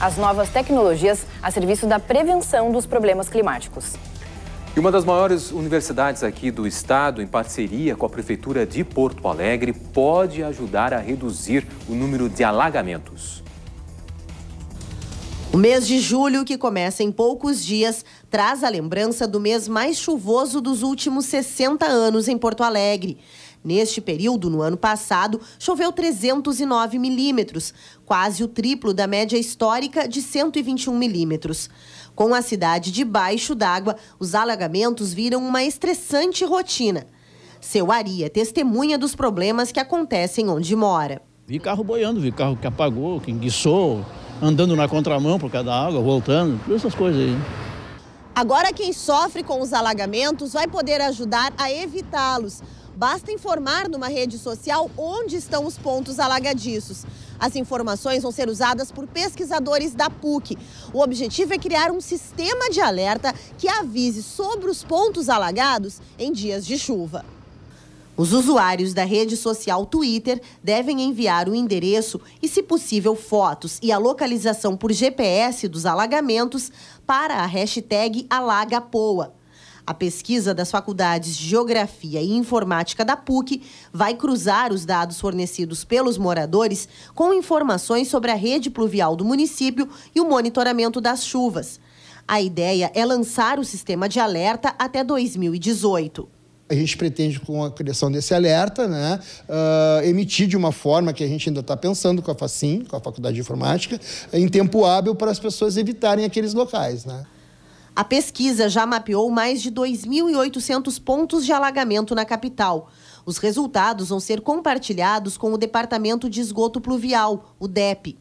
as novas tecnologias a serviço da prevenção dos problemas climáticos. E uma das maiores universidades aqui do estado, em parceria com a Prefeitura de Porto Alegre, pode ajudar a reduzir o número de alagamentos. O mês de julho, que começa em poucos dias, traz a lembrança do mês mais chuvoso dos últimos 60 anos em Porto Alegre. Neste período, no ano passado, choveu 309 milímetros, quase o triplo da média histórica de 121 milímetros. Com a cidade debaixo d'água, os alagamentos viram uma estressante rotina. Seu Ari é testemunha dos problemas que acontecem onde mora. Vi carro boiando, vi carro que apagou, que enguiçou, andando na contramão por causa da água, voltando, todas essas coisas aí. Agora quem sofre com os alagamentos vai poder ajudar a evitá-los. Basta informar numa rede social onde estão os pontos alagadiços. As informações vão ser usadas por pesquisadores da PUC. O objetivo é criar um sistema de alerta que avise sobre os pontos alagados em dias de chuva. Os usuários da rede social Twitter devem enviar o endereço e, se possível, fotos e a localização por GPS dos alagamentos para a hashtag AlagaPoa. A pesquisa das faculdades de Geografia e Informática da PUC vai cruzar os dados fornecidos pelos moradores com informações sobre a rede pluvial do município e o monitoramento das chuvas. A ideia é lançar o sistema de alerta até 2018 a gente pretende, com a criação desse alerta, né, uh, emitir de uma forma que a gente ainda está pensando com a FACIM, com a Faculdade de Informática, em tempo hábil para as pessoas evitarem aqueles locais. Né? A pesquisa já mapeou mais de 2.800 pontos de alagamento na capital. Os resultados vão ser compartilhados com o Departamento de Esgoto Pluvial, o DEP.